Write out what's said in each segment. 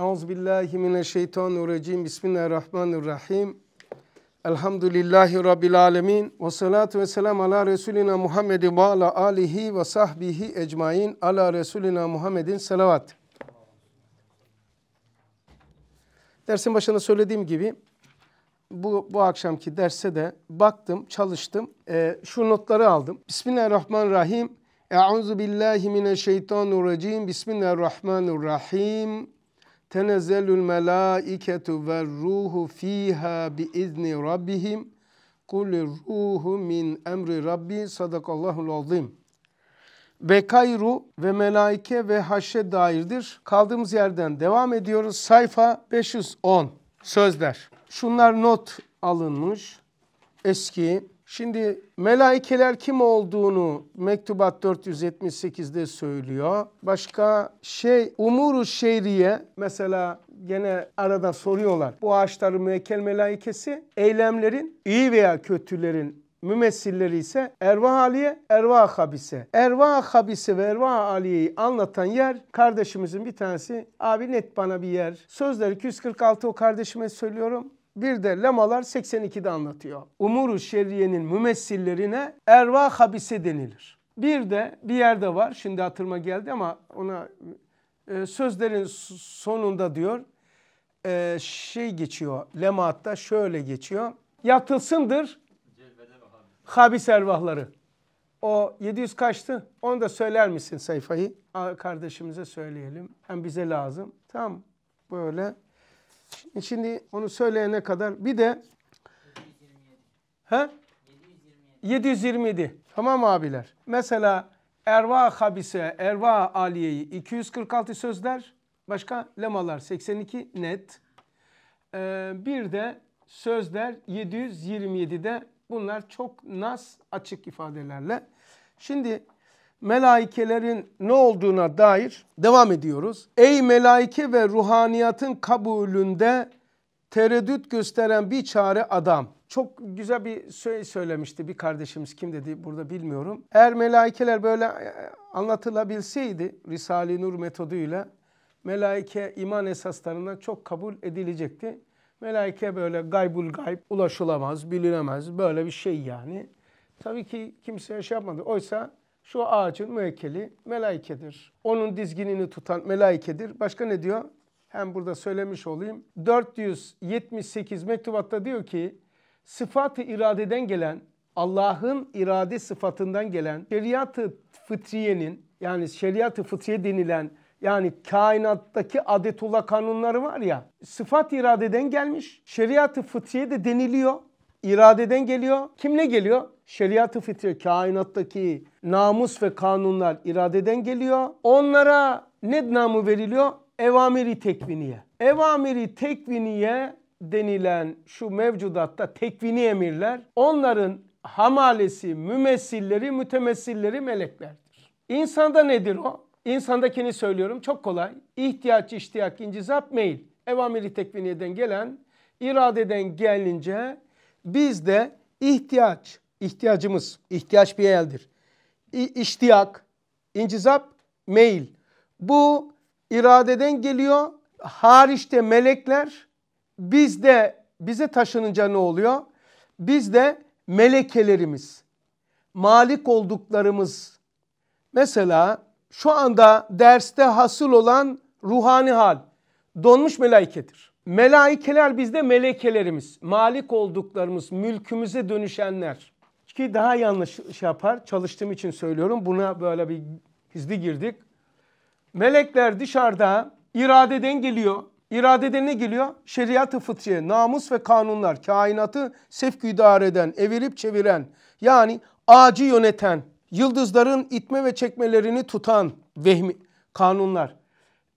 Euzubillahimineşşeytanirracim. Bismillahirrahmanirrahim. Elhamdülillahi Rabbil alemin. Ve salatu ve selam ala Resulina Muhammedin ve ala alihi ve sahbihi ecmain. Ala Resulina Muhammedin selavat. Dersin başında söylediğim gibi bu, bu akşamki derse de baktım, çalıştım. E, şu notları aldım. Bismillahirrahmanirrahim. Euzu billahi mineşşeytanirracim. Bismillahirrahmanirrahim. Tenezzelül melâiketu ve ruhu fiha bi izni rabbihim. Kul ruhu min emri rabbi sadakallahul azim. Bekayru ve melaike ve haşe dairdir. Kaldığımız yerden devam ediyoruz. Sayfa 510 sözler. Şunlar not alınmış. Eski Şimdi melaikeler kim olduğunu mektubat 478'de söylüyor. Başka şey umuru şehriye mesela gene arada soruyorlar. Bu ağaçların mekel melaikesi eylemlerin iyi veya kötülerin mümessilleri ise ervah aliye, ervah habise. Ervah habise ve ervah aliyeyi anlatan yer kardeşimizin bir tanesi. Abi net bana bir yer. Sözleri 246 o kardeşime söylüyorum. Bir de lemalar 82'de anlatıyor. Umuru şerriyenin mümessillerine erva habise denilir. Bir de bir yerde var şimdi hatırıma geldi ama ona e, sözlerin sonunda diyor e, şey geçiyor lematta şöyle geçiyor. Yatılsındır habis ervahları. O 700 kaçtı? Onu da söyler misin sayfayı? Kardeşimize söyleyelim. Hem bize lazım. Tam böyle e şimdi onu söyleyene kadar bir de 727. He? 727. 727. Tamam abiler. Mesela erva habise, erva aliyeyi 246 sözler. Başka lemalar 82 net. Ee, bir de sözler 727'de bunlar çok nas açık ifadelerle. Şimdi melaikelerin ne olduğuna dair devam ediyoruz. Ey melaike ve ruhaniyatın kabulünde tereddüt gösteren bir çare adam. Çok güzel bir şey söylemişti bir kardeşimiz kim dedi burada bilmiyorum. Eğer melaikeler böyle e, anlatılabilseydi Risale-i Nur metoduyla melaike iman esaslarından çok kabul edilecekti. Melaike böyle gaybul gayb ulaşılamaz, bilinemez böyle bir şey yani. Tabii ki kimseye şey yapmadı. Oysa şu ağacın müekkeli melaikedir. Onun dizginini tutan melaikedir. Başka ne diyor? Hem burada söylemiş olayım. 478 mektubatta diyor ki sıfatı iradeden gelen Allah'ın irade sıfatından gelen şeriatı fıtriyenin yani şeriatı fıtriye denilen yani kainattaki adetullah kanunları var ya sıfat iradeden gelmiş şeriatı fıtriye de deniliyor iradeden geliyor. Kimle geliyor? Şeriat-ı fitri, kainattaki namus ve kanunlar iradeden geliyor. Onlara ne namı veriliyor? Evamiri tekviniye. Evamiri tekviniye denilen şu mevcudatta tekvini emirler onların hamalesi, mümessilleri, mütemessilleri meleklerdir. İnsanda nedir o? İnsandakini söylüyorum çok kolay. İhtiyaç, iştiyak, incizap, meyil. Evamiri tekviniyeden gelen, iradeden gelince Bizde ihtiyaç, ihtiyacımız, ihtiyaç bir eldir. İştiyak, incizap, meyil. Bu iradeden geliyor. Hariçte melekler bizde bize taşınınca ne oluyor? Bizde melekelerimiz, malik olduklarımız. Mesela şu anda derste hasıl olan ruhani hal donmuş melekedir. Melaikeler bizde melekelerimiz, malik olduklarımız, mülkümüze dönüşenler. Ki daha yanlış şey yapar, çalıştığım için söylüyorum. Buna böyle bir hızlı girdik. Melekler dışarıda iradeden geliyor. İradeden ne geliyor? Şeriat-ı fıtriye, namus ve kanunlar, kainatı sevk idare eden, evirip çeviren, yani ağacı yöneten, yıldızların itme ve çekmelerini tutan vehmi kanunlar,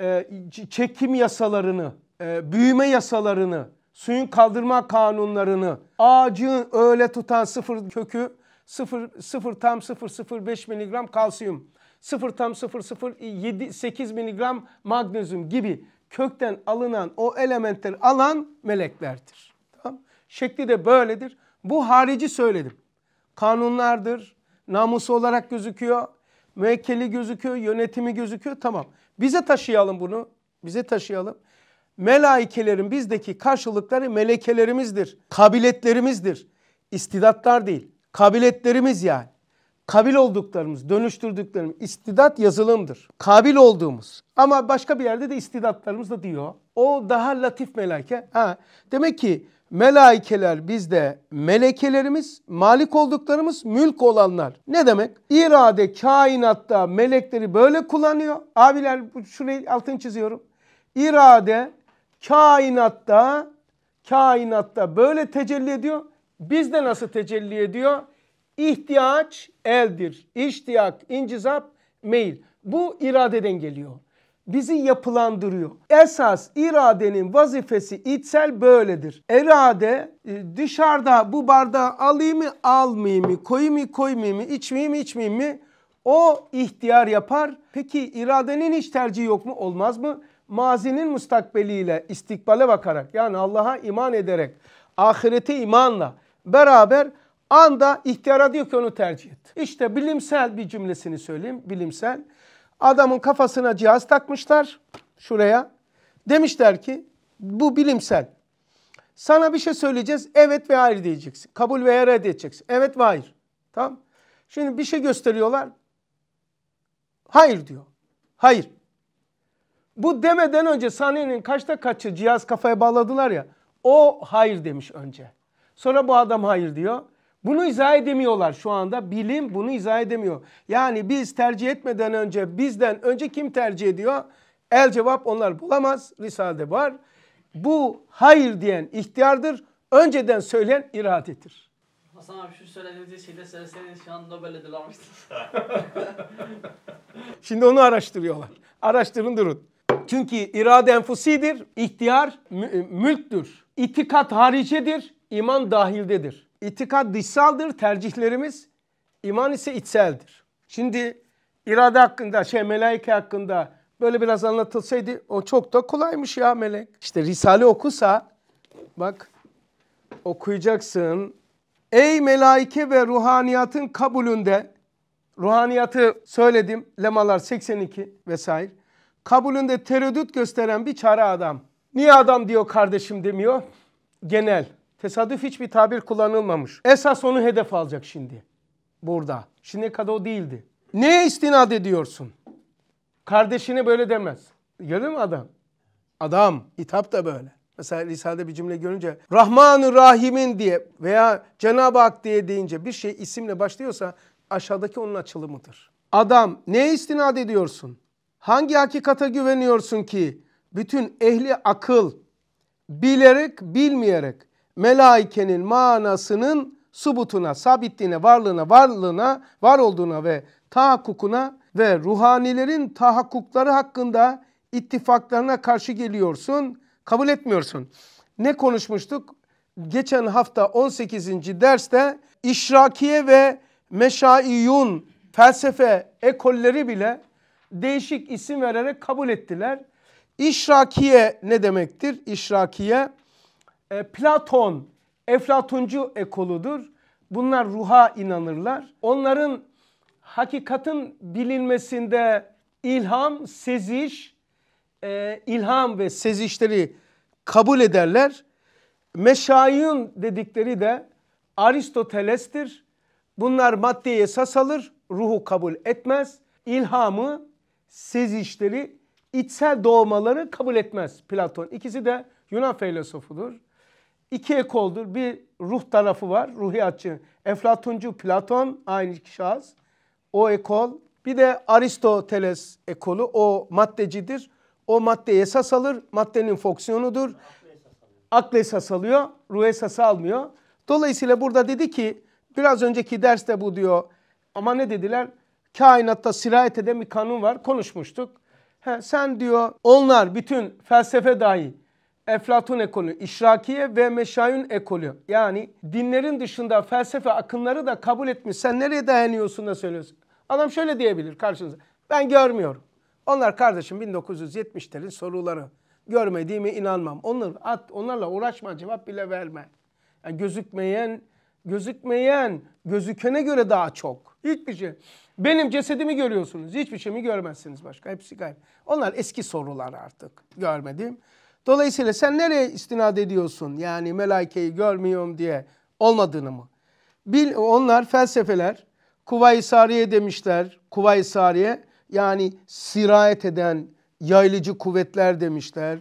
e, çekim yasalarını, e, büyüme yasalarını, suyun kaldırma kanunlarını, ağacın öyle tutan sıfır kökü 0, sıfır tam 0,05 miligram kalsiyum, sıfır tam 0,078 miligram magnezyum gibi kökten alınan o elementleri alan meleklerdir. Tamam? Şekli de böyledir. Bu harici söyledim. Kanunlardır, namusu olarak gözüküyor, müekkeli gözüküyor, yönetimi gözüküyor. Tamam. Bize taşıyalım bunu. Bize taşıyalım. Melaikelerin bizdeki karşılıkları melekelerimizdir. Kabiletlerimizdir. İstidatlar değil. Kabiletlerimiz yani. Kabil olduklarımız, dönüştürdüklerimiz istidat yazılımdır. Kabil olduğumuz ama başka bir yerde de istidatlarımız da diyor. O daha latif melaike. Ha. Demek ki melaikeler bizde melekelerimiz, malik olduklarımız mülk olanlar. Ne demek? İrade kainatta melekleri böyle kullanıyor. Abiler şurayı altını çiziyorum. İrade Kainatta, kainatta böyle tecelli ediyor. Bizde nasıl tecelli ediyor? İhtiyaç eldir. İhtiyak incizap, meyil. Bu iradeden geliyor. Bizi yapılandırıyor. Esas iradenin vazifesi içsel böyledir. İrade e, dışarıda bu bardağı alayım mı almayayım mı, koyayım mı koymayayım mı, içmeyeyim mi içmeyeyim mi o ihtiyar yapar. Peki iradenin hiç tercihi yok mu? Olmaz mı? mazinin mustakbeliyle istikbale bakarak yani Allah'a iman ederek ahireti imanla beraber anda ihtiyara diyor ki onu tercih et. İşte bilimsel bir cümlesini söyleyeyim bilimsel. Adamın kafasına cihaz takmışlar şuraya. Demişler ki bu bilimsel. Sana bir şey söyleyeceğiz evet ve hayır diyeceksin. Kabul veya reddedeceksin. Evet veya hayır. Tamam. Şimdi bir şey gösteriyorlar. Hayır diyor. Hayır. Bu demeden önce saniyenin kaçta kaçı cihaz kafaya bağladılar ya. O hayır demiş önce. Sonra bu adam hayır diyor. Bunu izah edemiyorlar şu anda. Bilim bunu izah edemiyor. Yani biz tercih etmeden önce bizden önce kim tercih ediyor? El cevap onlar bulamaz. Risale'de var. Bu hayır diyen ihtiyardır. Önceden söyleyen iradedir. Hasan abi şu söylediğiniz şeyde söyleseydiniz şu an Nobel ödül almıştınız. Şimdi onu araştırıyorlar. Araştırın durun. Çünkü irade enfusidir, ihtiyar e, mülktür. İtikat haricedir, iman dahildedir. İtikat dışsaldır tercihlerimiz, iman ise içseldir. Şimdi irade hakkında, şey melaike hakkında böyle biraz anlatılsaydı o çok da kolaymış ya melek. İşte Risale okusa bak okuyacaksın. Ey melaike ve ruhaniyatın kabulünde ruhaniyatı söyledim lemalar 82 vesaire kabulünde tereddüt gösteren bir çare adam. Niye adam diyor kardeşim demiyor? Genel. Tesadüf hiçbir tabir kullanılmamış. Esas onu hedef alacak şimdi. Burada. Şimdi kadar o değildi. Neye istinad ediyorsun? Kardeşine böyle demez. Gördün mü adam? Adam. hitap da böyle. Mesela Risale'de bir cümle görünce Rahmanı Rahim'in diye veya Cenab-ı Hak diye deyince bir şey isimle başlıyorsa aşağıdaki onun açılımıdır. Adam neye istinad ediyorsun? Hangi hakikata güveniyorsun ki bütün ehli akıl bilerek bilmeyerek melaikenin manasının subutuna, sabitliğine, varlığına, varlığına, var olduğuna ve tahakkukuna ve ruhanilerin tahakkukları hakkında ittifaklarına karşı geliyorsun, kabul etmiyorsun. Ne konuşmuştuk? Geçen hafta 18. derste işrakiye ve meşaiyun felsefe ekolleri bile değişik isim vererek kabul ettiler. İşrakiye ne demektir? İşrakiye e, Platon, Eflatuncu ekoludur. Bunlar ruha inanırlar. Onların hakikatin bilinmesinde ilham, seziş, e, ilham ve sezişleri kabul ederler. Meşayın dedikleri de Aristoteles'tir. Bunlar maddeyi esas alır, ruhu kabul etmez. İlhamı sezişleri, içsel doğmaları kabul etmez Platon. İkisi de Yunan filozofudur. İki ekoldur. Bir ruh tarafı var, ruhiyatçı. Eflatuncu Platon aynı şahıs. O ekol. Bir de Aristoteles ekolu. O maddecidir. O maddeye esas alır. Maddenin fonksiyonudur. Aklı esas alıyor. Ruh esas almıyor. Dolayısıyla burada dedi ki biraz önceki derste bu diyor. Ama ne dediler? kainatta sirayet eden bir kanun var. Konuşmuştuk. He, sen diyor onlar bütün felsefe dahi Eflatun ekolü, işrakiye ve meşayun ekolü. Yani dinlerin dışında felsefe akımları da kabul etmiş. Sen nereye dayanıyorsun da söylüyorsun? Adam şöyle diyebilir karşınıza. Ben görmüyorum. Onlar kardeşim 1970'lerin soruları. Görmediğime inanmam. Onları at, onlarla uğraşma, cevap bile verme. Yani gözükmeyen, gözükmeyen, gözükene göre daha çok. Hiçbir şey. Benim cesedimi görüyorsunuz. Hiçbir şeyimi görmezsiniz başka. Hepsi gayb. Onlar eski sorular artık. Görmedim. Dolayısıyla sen nereye istinad ediyorsun? Yani melaikeyi görmüyorum diye olmadığını mı? Bil, onlar felsefeler. Kuvayi Sariye demişler. Kuvayi Sariye yani sirayet eden yaylıcı kuvvetler demişler.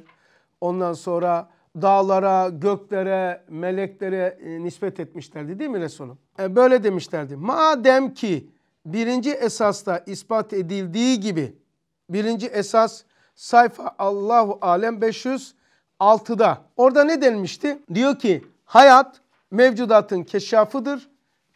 Ondan sonra dağlara, göklere, meleklere e, nispet etmişlerdi değil mi Resulüm? E, böyle demişlerdi. Madem ki birinci esasta ispat edildiği gibi birinci esas sayfa Allahu Alem 506'da. Orada ne denmişti? Diyor ki hayat mevcudatın keşafıdır.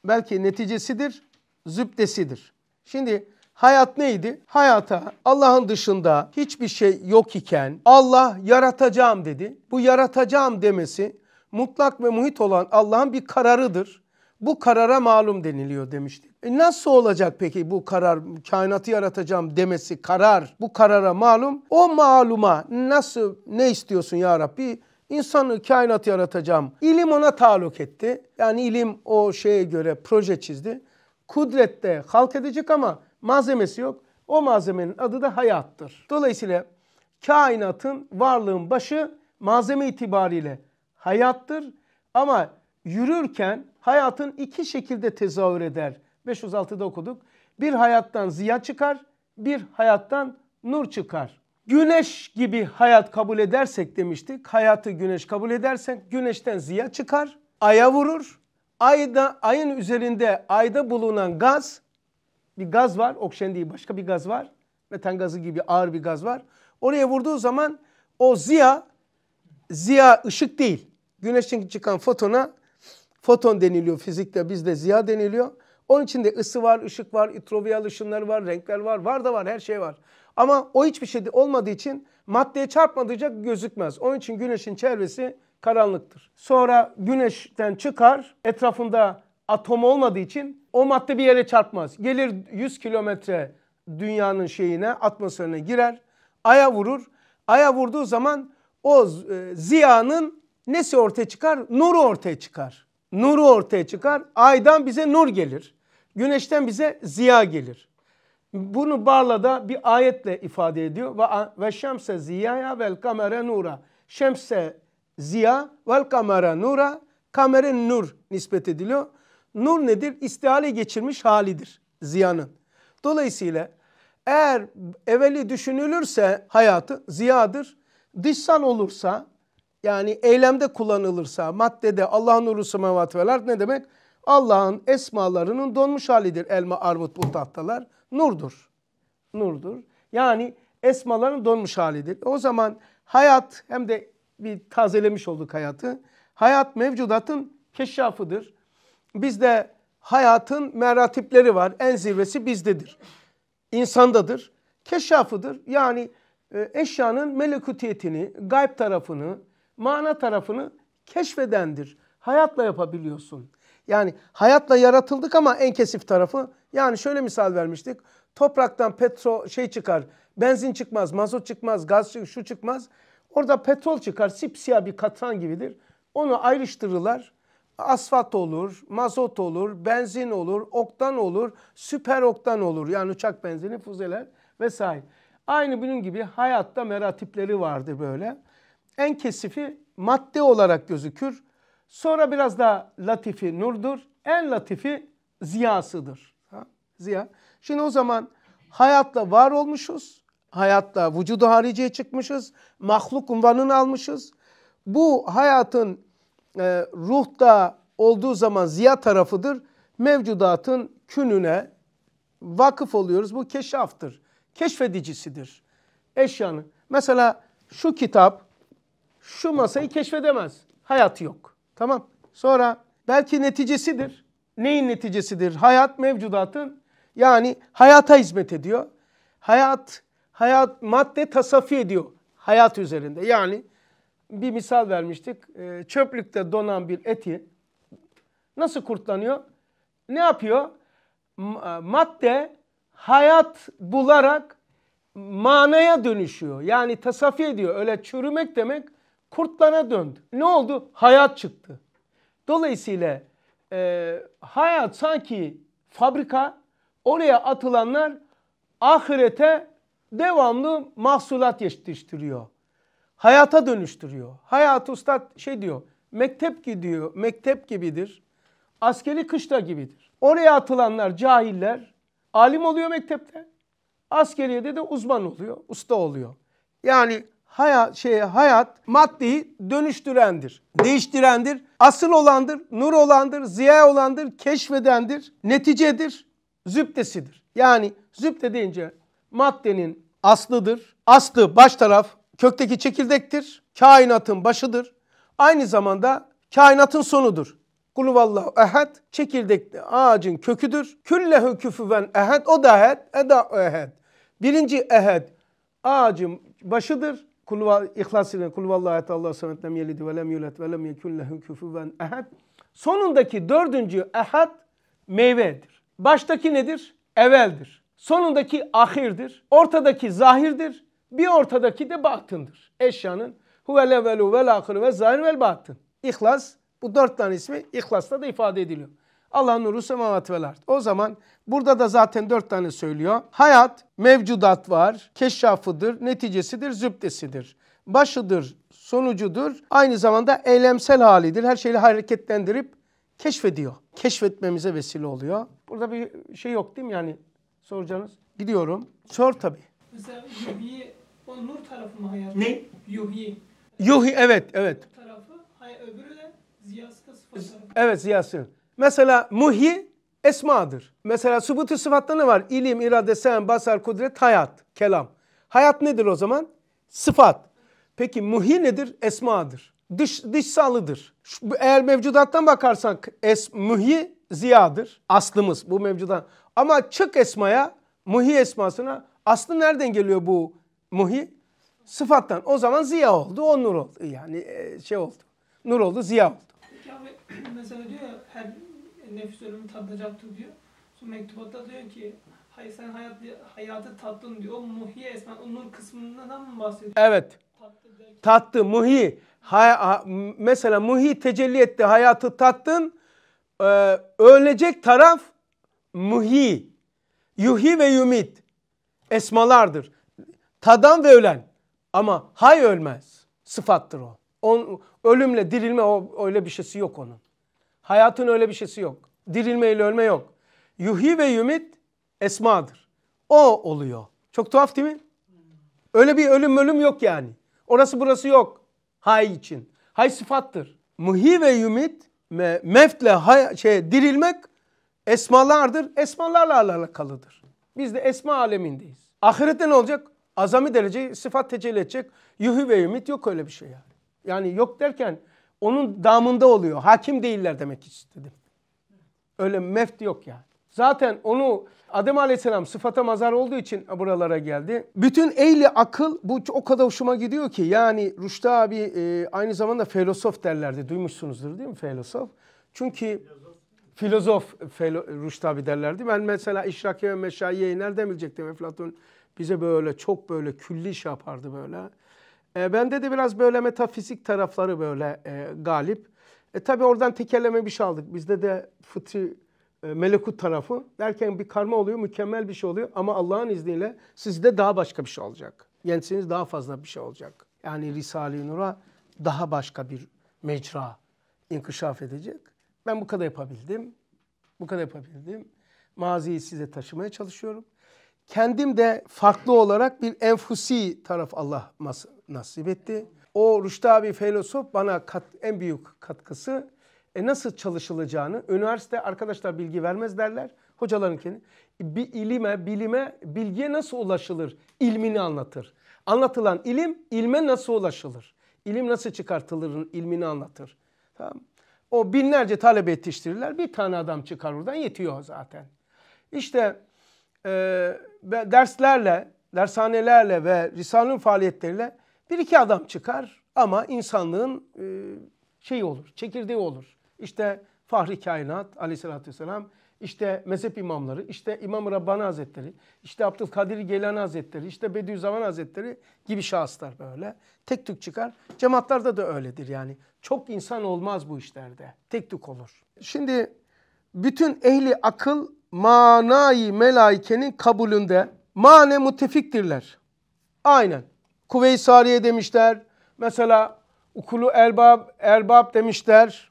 Belki neticesidir, zübdesidir. Şimdi hayat neydi? Hayata Allah'ın dışında hiçbir şey yok iken Allah yaratacağım dedi. Bu yaratacağım demesi mutlak ve muhit olan Allah'ın bir kararıdır. Bu karara malum deniliyor demiştik. E nasıl olacak peki bu karar? Kainatı yaratacağım demesi karar. Bu karara malum. O maluma nasıl ne istiyorsun ya Rabbi? İnsanı kainat yaratacağım. İlim ona taluk etti. Yani ilim o şeye göre proje çizdi. Kudrette halk edecek ama malzemesi yok. O malzemenin adı da hayattır. Dolayısıyla kainatın varlığın başı malzeme itibariyle hayattır. Ama yürürken hayatın iki şekilde tezahür eder. 506'da okuduk. Bir hayattan ziya çıkar, bir hayattan nur çıkar. Güneş gibi hayat kabul edersek demiştik. Hayatı güneş kabul edersen, güneşten ziya çıkar, aya vurur. Ayda ayın üzerinde ayda bulunan gaz bir gaz var, oksijen değil başka bir gaz var. Metan gazı gibi ağır bir gaz var. Oraya vurduğu zaman o ziya ziya ışık değil. Güneşten çıkan fotona foton deniliyor fizikte bizde ziya deniliyor. Onun içinde ısı var, ışık var, introviyal ışınları var, renkler var, var da var her şey var. Ama o hiçbir şey olmadığı için maddeye çarpmadıkça gözükmez. Onun için güneşin çevresi karanlıktır. Sonra güneşten çıkar etrafında atom olmadığı için o madde bir yere çarpmaz. Gelir 100 kilometre dünyanın şeyine atmosferine girer. Aya vurur. Aya vurduğu zaman o e, ziyanın nesi ortaya çıkar? Nuru ortaya çıkar. Nuru ortaya çıkar. Aydan bize nur gelir. Güneşten bize ziya gelir. Bunu barla da bir ayetle ifade ediyor. Ve, ve şemse ziyaya vel kamere nura. Şemse ziya vel kamera nura. Kamere nur nispet ediliyor. Nur nedir? İstihale geçirmiş halidir ziyanın. Dolayısıyla eğer evveli düşünülürse hayatı ziyadır. Dışsal olursa yani eylemde kullanılırsa maddede Allah nuru semavat veler ne demek? Allah'ın esmalarının donmuş halidir elma, armut, bu tahtalar. Nurdur. Nurdur. Yani esmaların donmuş halidir. O zaman hayat hem de bir tazelemiş olduk hayatı. Hayat mevcudatın keşşafıdır. Bizde hayatın meratipleri var. En zirvesi bizdedir. İnsandadır. Keşşafıdır. Yani e, eşyanın melekutiyetini, gayb tarafını, mana tarafını keşfedendir. Hayatla yapabiliyorsun. Yani hayatla yaratıldık ama en kesif tarafı. Yani şöyle misal vermiştik. Topraktan petro şey çıkar. Benzin çıkmaz, mazot çıkmaz, gaz çıkmaz, şu çıkmaz. Orada petrol çıkar. Sipsiyah bir katran gibidir. Onu ayrıştırırlar. Asfalt olur, mazot olur, benzin olur, oktan olur, süper oktan olur. Yani uçak benzini, füzeler vesaire. Aynı bunun gibi hayatta meratipleri vardı böyle. En kesifi madde olarak gözükür. Sonra biraz da latifi nurdur. En latifi ziyasıdır. Ha? Ziya. Şimdi o zaman hayatla var olmuşuz. Hayatla vücudu hariciye çıkmışız. Mahluk unvanını almışız. Bu hayatın e, ruhta olduğu zaman ziya tarafıdır. Mevcudatın kününe vakıf oluyoruz. Bu keşaftır. Keşfedicisidir. Eşyanın. Mesela şu kitap şu masayı keşfedemez. Hayatı yok. Tamam. Sonra belki neticesidir. Neyin neticesidir? Hayat mevcudatın yani hayata hizmet ediyor. Hayat, hayat madde tasafi ediyor hayat üzerinde. Yani bir misal vermiştik. Ee, çöplükte donan bir eti nasıl kurtlanıyor? Ne yapıyor? E, madde hayat bularak manaya dönüşüyor. Yani tasafi ediyor. Öyle çürümek demek kurtlana döndü. Ne oldu? Hayat çıktı. Dolayısıyla e, hayat sanki fabrika oraya atılanlar ahirete devamlı mahsulat yetiştiriyor. Hayata dönüştürüyor. Hayat ustad şey diyor mektep gidiyor mektep gibidir. Askeri kışla gibidir. Oraya atılanlar cahiller alim oluyor mektepte. de de uzman oluyor, usta oluyor. Yani hayat, şey, hayat maddeyi dönüştürendir, değiştirendir, asıl olandır, nur olandır, ziya olandır, keşfedendir, neticedir, zübdesidir. Yani zübde deyince maddenin aslıdır. Aslı baş taraf kökteki çekirdektir, kainatın başıdır. Aynı zamanda kainatın sonudur. Kulu vallahu ehad çekirdekli ağacın köküdür. Küllehu küfüven ehed, o da ehad eda ehed. Birinci ehed, ağacın başıdır. Kulva, İhlas ile Kulvallahu ayet Allah samet lem yelid ve lem yulet ve lem yekun lehu küfüven ehad. Sonundaki dördüncü ehad meyvedir. Baştaki nedir? Eveldir. Sonundaki ahirdir. Ortadaki zahirdir. Bir ortadaki de batındır. Eşyanın huvel evvelu vel ahiru ve zahir vel batın. İhlas bu dört tane ismi İhlas'ta da ifade ediliyor. Allah nuru semavat vel O zaman burada da zaten dört tane söylüyor. Hayat, mevcudat var, keşşafıdır, neticesidir, zübdesidir. Başıdır, sonucudur. Aynı zamanda eylemsel halidir. Her şeyi hareketlendirip keşfediyor. Keşfetmemize vesile oluyor. Burada bir şey yok değil mi yani soracağınız? Gidiyorum. Sor tabii. Mesela yuhi, o nur tarafı mı hayat? Ne? Yuhi. Yuhi evet evet. Tarafı, hayır öbürü de ziyası da sıfat tarafı. Evet ziyası. Mesela muhi esmadır. Mesela subutu sıfatta ne var? İlim, irade, sen, basar, kudret, hayat, kelam. Hayat nedir o zaman? Sıfat. Peki muhi nedir? Esmadır. Dış, dışsalıdır. Şu, eğer mevcudattan bakarsak es, muhi ziyadır. Aslımız bu mevcudan. Ama çık esmaya, muhi esmasına aslı nereden geliyor bu muhi? Sıfattan. O zaman ziya oldu, o nur oldu. Yani e, şey oldu. Nur oldu, ziya oldu. Peki abi mesela diyor ya her nefis ölümü tadacaktır diyor. Sonra mektubatta diyor ki hayır sen hayat, hayatı tattın diyor. O muhi esmen onur kısmından mı bahsediyor? Evet. Tattı, derken... tattı muhi. Ha, mesela muhi tecelli etti hayatı tattın. Ee, ölecek taraf muhi. Yuhi ve yumit. Esmalardır. Tadan ve ölen. Ama hay ölmez. Sıfattır o. On, ölümle dirilme o, öyle bir şeysi yok onun. Hayatın öyle bir şeysi yok. Dirilmeyle ölme yok. Yuhi ve yumit esmadır. O oluyor. Çok tuhaf değil mi? Öyle bir ölüm ölüm yok yani. Orası burası yok. Hay için. Hay sıfattır. Muhi ve yumit me, meftle hay, şey, dirilmek esmalardır. Esmalarla alakalıdır. Biz de esma alemindeyiz. Ahirette ne olacak? Azami derece sıfat tecelli edecek. Yuhi ve yumit yok öyle bir şey yani. Yani yok derken onun damında oluyor. Hakim değiller demek istedim. Öyle meft yok yani. Zaten onu Adem Aleyhisselam sıfata mazar olduğu için buralara geldi. Bütün eyli akıl bu o kadar hoşuma gidiyor ki yani Rüştü abi e, aynı zamanda filozof derlerdi. Duymuşsunuzdur değil mi filozof? Çünkü filozof, filozof Rüştü abi derlerdi. Ben mesela işraki ve meşayiyeyi nereden bilecektim Eflatun? Bize böyle çok böyle külli iş şey yapardı böyle. E, bende de biraz böyle metafizik tarafları böyle e, galip. E tabi oradan tekerleme bir şey aldık. Bizde de fıtri e, melekut tarafı derken bir karma oluyor, mükemmel bir şey oluyor. Ama Allah'ın izniyle sizde daha başka bir şey olacak. Gençsiniz daha fazla bir şey olacak. Yani Risale-i Nur'a daha başka bir mecra inkişaf edecek. Ben bu kadar yapabildim. Bu kadar yapabildim. Maziyi size taşımaya çalışıyorum. Kendim de farklı olarak bir enfusi taraf Allah nasip etti. O Rüştü abi filozof bana kat, en büyük katkısı e nasıl çalışılacağını üniversite arkadaşlar bilgi vermez derler. Hocaların kendi bir ilime, bilime, bilgiye nasıl ulaşılır ilmini anlatır. Anlatılan ilim ilme nasıl ulaşılır? İlim nasıl çıkartılır ilmini anlatır. Tamam. O binlerce talebe yetiştirirler. Bir tane adam çıkar oradan yetiyor zaten. İşte ee, ve derslerle, dershanelerle ve Risale'nin faaliyetleriyle bir iki adam çıkar ama insanlığın e, şeyi olur, çekirdeği olur. İşte Fahri Kainat aleyhissalatü vesselam, işte mezhep imamları, işte İmam-ı Rabbani Hazretleri, işte Abdülkadir Gelen Hazretleri, işte Bediüzzaman Hazretleri gibi şahıslar böyle. Tek tük çıkar. Cemaatlarda da öyledir yani. Çok insan olmaz bu işlerde. Tek tük olur. Şimdi bütün ehli akıl manayı melaikenin kabulünde mane mutefiktirler. Aynen. Kuvve-i Sariye demişler. Mesela ukulu erbab, erbab demişler.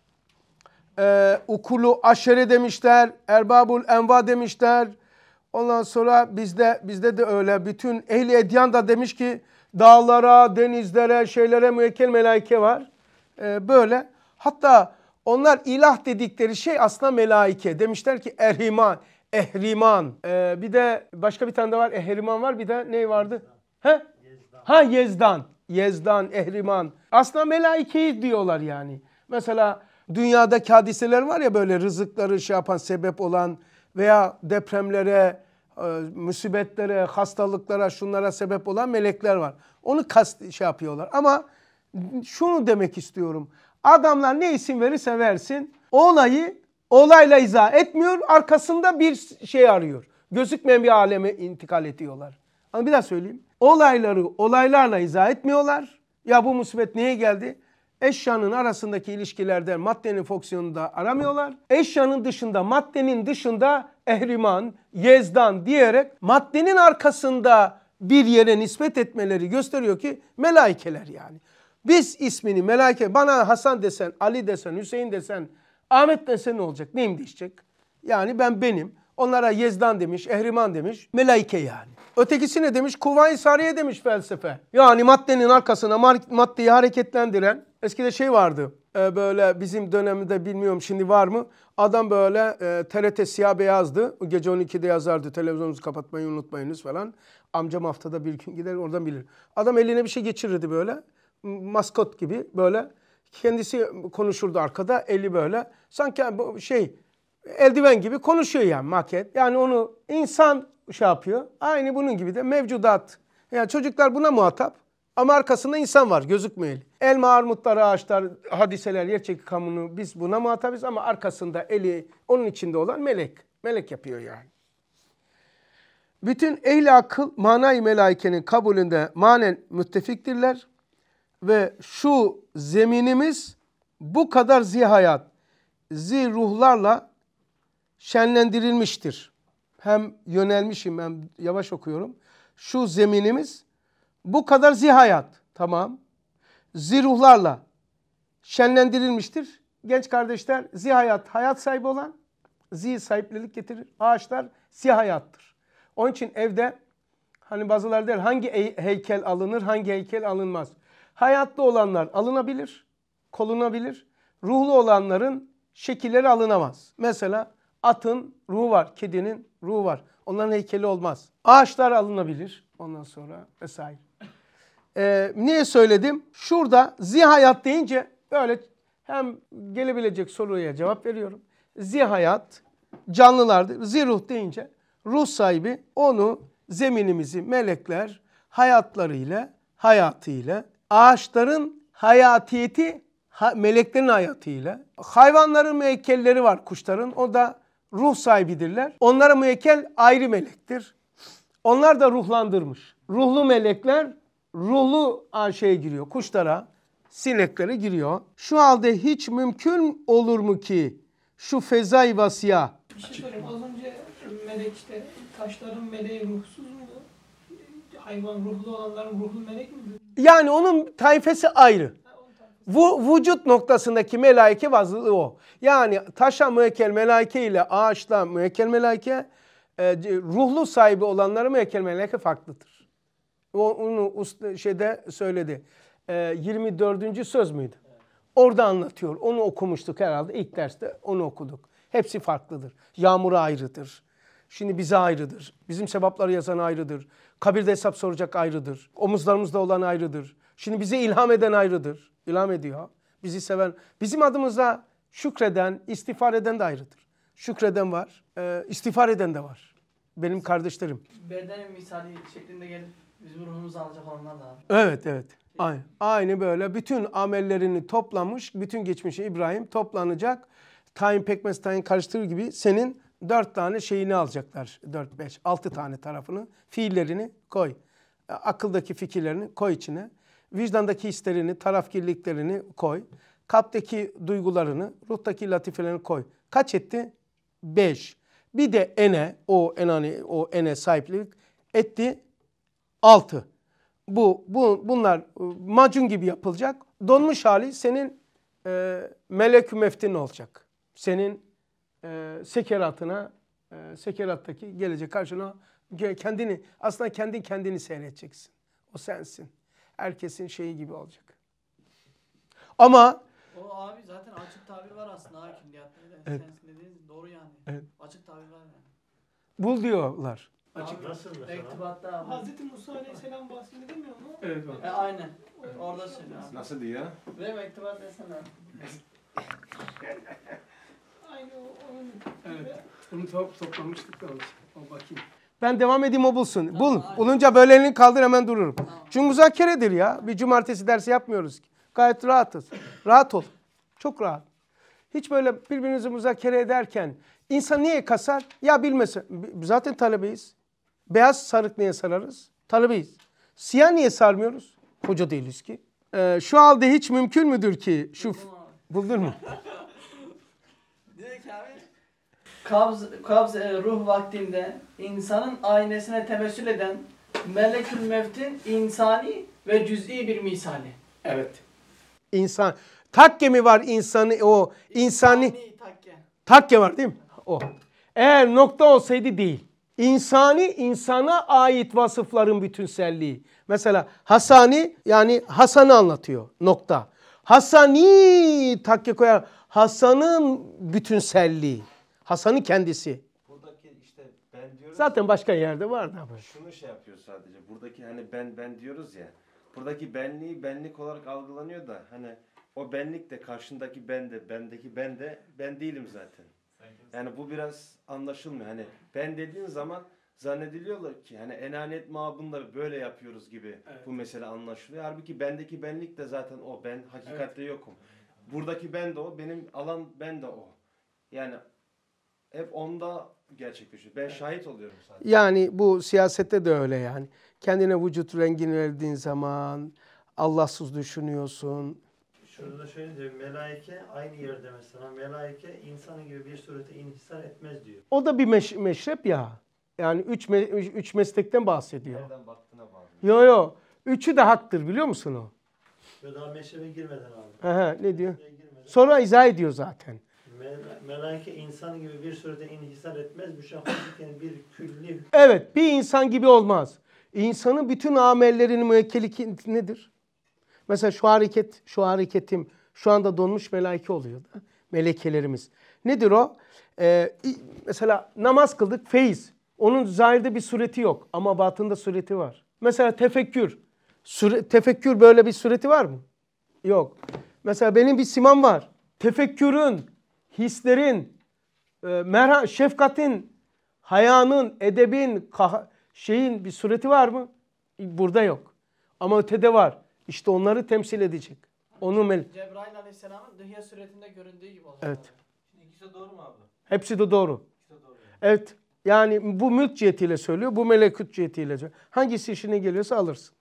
Ee, ukulu aşere demişler. Erbabul enva demişler. Ondan sonra bizde bizde de öyle bütün ehli edyan da demiş ki dağlara, denizlere, şeylere müekkel melaike var. Ee, böyle. Hatta onlar ilah dedikleri şey aslında melaike. Demişler ki erhiman. Ehriman. Ee, bir de başka bir tane de var. Ehriman var. Bir de ne vardı? He? Ha Yezdan. Yezdan, Ehriman. Aslında melaikeyi diyorlar yani. Mesela dünyada hadiseler var ya böyle rızıkları şey yapan, sebep olan veya depremlere, e, musibetlere, hastalıklara, şunlara sebep olan melekler var. Onu kast şey yapıyorlar. Ama şunu demek istiyorum. Adamlar ne isim verirse versin olayı olayla izah etmiyor. Arkasında bir şey arıyor. Gözükmeyen bir aleme intikal ediyorlar. Ama bir daha söyleyeyim. Olayları olaylarla izah etmiyorlar. Ya bu musibet niye geldi? Eşyanın arasındaki ilişkilerde maddenin fonksiyonunu da aramıyorlar. Eşyanın dışında maddenin dışında ehriman, yezdan diyerek maddenin arkasında bir yere nispet etmeleri gösteriyor ki melaikeler yani. Biz ismini melaike bana Hasan desen, Ali desen, Hüseyin desen Ahmet dese ne olacak? Neyim değişecek? Yani ben benim. Onlara Yezdan demiş, Ehriman demiş. Melaike yani. Ötekisi ne demiş? Kuvayi Sariye demiş felsefe. Yani maddenin arkasına maddeyi hareketlendiren. Eskide şey vardı. E, böyle bizim dönemde bilmiyorum şimdi var mı? Adam böyle e, TRT siyah beyazdı. Gece 12'de yazardı. Televizyonunuzu kapatmayı unutmayınız falan. Amcam haftada bir gün gider oradan bilir. Adam eline bir şey geçirirdi böyle. Maskot gibi böyle Kendisi konuşurdu arkada eli böyle. Sanki şey eldiven gibi konuşuyor yani maket. Yani onu insan şey yapıyor. Aynı bunun gibi de mevcudat. Yani çocuklar buna muhatap. Ama arkasında insan var gözükmüyor Elma, armutlar, ağaçlar, hadiseler, gerçek kamunu biz buna muhatabiz ama arkasında eli onun içinde olan melek. Melek yapıyor yani. Bütün ehli akıl manayı melaikenin kabulünde manen müttefiktirler ve şu zeminimiz bu kadar zihayat, ziruhlarla şenlendirilmiştir. Hem yönelmişim hem yavaş okuyorum. Şu zeminimiz bu kadar zihayat tamam. Ziruhlarla şenlendirilmiştir. Genç kardeşler zihayat hayat sahibi olan zi sahiplilik getirir. Ağaçlar zihayattır. Onun için evde hani bazıları der hangi heykel alınır hangi heykel alınmaz. Hayatlı olanlar alınabilir, kolunabilir. Ruhlu olanların şekilleri alınamaz. Mesela atın ruhu var, kedinin ruhu var. Onların heykeli olmaz. Ağaçlar alınabilir ondan sonra vesaire. Ee, niye söyledim? Şurada zihayat deyince böyle hem gelebilecek soruya cevap veriyorum. Zihayat canlılardır. Ziruh deyince ruh sahibi onu zeminimizi melekler hayatlarıyla, hayatıyla ağaçların hayatiyeti meleklerin hayatıyla. Hayvanların müekkelleri var kuşların. O da ruh sahibidirler. Onlara müekkel ayrı melektir. Onlar da ruhlandırmış. Ruhlu melekler ruhlu şeye giriyor. Kuşlara, sineklere giriyor. Şu halde hiç mümkün olur mu ki şu fezai vasya? Bir şey sorayım. Az önce melek işte taşların meleği ruhsuz mu? Hayvan ruhlu olanların ruhlu melek midir? Yani onun tayfesi ayrı. Vu, vücut noktasındaki melaike vazlığı o. Yani taşa müekkel melaike ile ağaçla müekkel melaike e, ruhlu sahibi olanlara müekkel melaike farklıdır. O, onu usta, şeyde söyledi. E, 24. söz müydü? Orada anlatıyor. Onu okumuştuk herhalde ilk derste onu okuduk. Hepsi farklıdır. Yağmur ayrıdır. Şimdi bize ayrıdır. Bizim sevapları yazan ayrıdır. Kabirde hesap soracak ayrıdır. Omuzlarımızda olan ayrıdır. Şimdi bize ilham eden ayrıdır. İlham ediyor. Bizi seven. Bizim adımıza şükreden, istiğfar eden de ayrıdır. Şükreden var, e, istiğfar eden de var. Benim kardeşlerim. Beden misali şeklinde gelip bizim ruhumuzu alacak olanlar da var. Evet, evet. Aynı, aynı böyle bütün amellerini toplamış, bütün geçmişi İbrahim toplanacak. Tayin pekmez tayin karıştırır gibi senin dört tane şeyini alacaklar. Dört, beş, altı tane tarafını. Fiillerini koy. E, akıldaki fikirlerini koy içine. Vicdandaki hislerini, tarafkirliklerini koy. Kalpteki duygularını, ruhtaki latifelerini koy. Kaç etti? Beş. Bir de ene, o enani, o ene sahiplik etti. Altı. Bu, bu, bunlar e, macun gibi yapılacak. Donmuş hali senin e, melekü meftin olacak. Senin e, sekeratına, e, sekerattaki gelecek karşına kendini, aslında kendi kendini seyredeceksin. O sensin. Herkesin şeyi gibi olacak. Ama o abi zaten açık tabir var aslında hakimliyatta. Evet. Sensin dediğiniz doğru yani. Evet. Açık tabir var yani. Bul diyorlar. Açık nasıl mesela? Hazreti Musa Aleyhisselam bahsinde demiyor mu? Evet var. E, aynen. Orada söylüyor. Nasıl diyor? Ve mektubat desene. Aynı o, onun gibi. Evet. Bunu toplamıştık da o bakayım. Ben devam edeyim o bulsun. Tamam, Bul. Aynen. Bulunca böyle elini kaldır hemen dururum. Tamam. Çünkü müzakeredir ya. Bir cumartesi dersi yapmıyoruz ki. Gayet rahatız. rahat ol. Çok rahat. Hiç böyle birbirinizi müzakere ederken insan niye kasar? Ya bilmesin. Zaten talebeyiz. Beyaz sarık niye sararız? Talebeyiz. Siyah niye sarmıyoruz? Hoca değiliz ki. Ee, şu halde hiç mümkün müdür ki şu... Buldun mu? kabz, kabz e, ruh vaktinde insanın aynesine temessül eden melekül mevtin insani ve cüz'i bir misali. Evet. İnsan. Takke mi var insanı o insani? insani takke. Takke var değil mi? O. Eğer nokta olsaydı değil. İnsani insana ait vasıfların bütünselliği. Mesela Hasani yani Hasan'ı anlatıyor nokta. Hasani takke koyar. Hasan'ın bütünselliği. Hasan'ın kendisi. Buradaki işte ben diyoruz. Zaten başka yerde var ne ama. Şunu şey yapıyor sadece. Buradaki hani ben ben diyoruz ya. Buradaki benliği benlik olarak algılanıyor da hani o benlik de karşındaki ben de bendeki ben de ben değilim zaten. Yani bu biraz anlaşılmıyor. Hani ben dediğin zaman zannediliyorlar ki hani enaniyet mabında böyle yapıyoruz gibi evet. bu mesele anlaşılıyor. Halbuki bendeki benlik de zaten o. Ben hakikatte evet. yokum. Buradaki ben de o. Benim alan ben de o. Yani hep onda gerçekleşiyor. Ben şahit oluyorum sadece. Yani bu siyasette de öyle yani. Kendine vücut rengini verdiğin zaman Allahsız düşünüyorsun. Şurada da şöyle diyor. Melaike aynı yerde mesela. Melaike insanı gibi bir surete inhisar etmez diyor. O da bir meş- meşrep ya. Yani üç, me- üç meslekten bahsediyor. Nereden baktığına bağlı. Yo yo. Üçü de haktır biliyor musun o? Yo daha meşrebe girmeden abi. Aha, ne diyor? Sonra izah ediyor zaten melaike insan gibi bir sürede inhisar etmez. Müşahhasken bir külli. Evet bir insan gibi olmaz. İnsanın bütün amellerinin müekkeli nedir? Mesela şu hareket, şu hareketim şu anda donmuş melaike oluyor. Da. Melekelerimiz. Nedir o? Ee, mesela namaz kıldık feyiz. Onun zahirde bir sureti yok ama batında sureti var. Mesela tefekkür. Süre, tefekkür böyle bir sureti var mı? Yok. Mesela benim bir simam var. Tefekkürün hislerin, e, merha şefkatin, hayanın, edebin, şeyin bir sureti var mı? Burada yok. Ama ötede var. İşte onları temsil edecek. Onu mel Cebrail Aleyhisselam'ın dünya suretinde göründüğü gibi olacak. Evet. Şimdi doğru mu abi? Hepsi de doğru. İkisi de doğru. Evet. Yani bu mülk cihetiyle söylüyor, bu melekut cihetiyle söylüyor. Hangisi işine geliyorsa alırsın.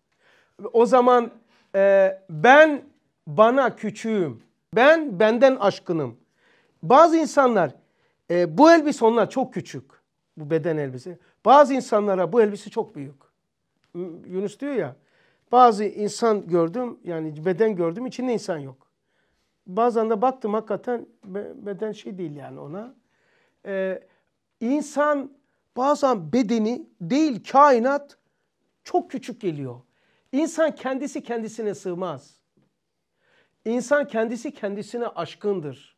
O zaman e, ben bana küçüğüm. Ben benden aşkınım. Bazı insanlar e, bu elbise onlar çok küçük. Bu beden elbise. Bazı insanlara bu elbise çok büyük. Yunus diyor ya bazı insan gördüm yani beden gördüm içinde insan yok. Bazen de baktım hakikaten beden şey değil yani ona. Ee, insan bazen bedeni değil kainat çok küçük geliyor. İnsan kendisi kendisine sığmaz. İnsan kendisi kendisine aşkındır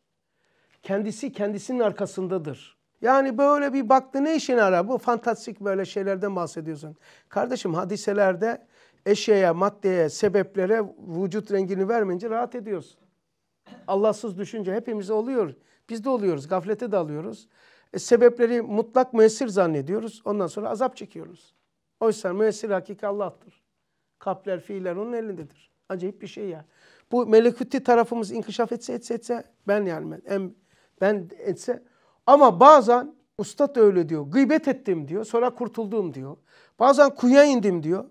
kendisi kendisinin arkasındadır. Yani böyle bir baktı ne işin ara bu fantastik böyle şeylerden bahsediyorsun. Kardeşim hadiselerde eşeğe, maddeye, sebeplere vücut rengini vermeyince rahat ediyorsun. Allahsız düşünce hepimiz oluyor. Biz de oluyoruz, gaflete dalıyoruz. E, sebepleri mutlak müessir zannediyoruz. Ondan sonra azap çekiyoruz. Oysa müessir hakiki Allah'tır. Kalpler, fiiller onun elindedir. Acayip bir şey ya. Bu melekütti tarafımız inkişaf etse etse etse ben yani en ben etse ama bazen da öyle diyor. Gıybet ettim diyor. Sonra kurtuldum diyor. Bazen kuyuya indim diyor.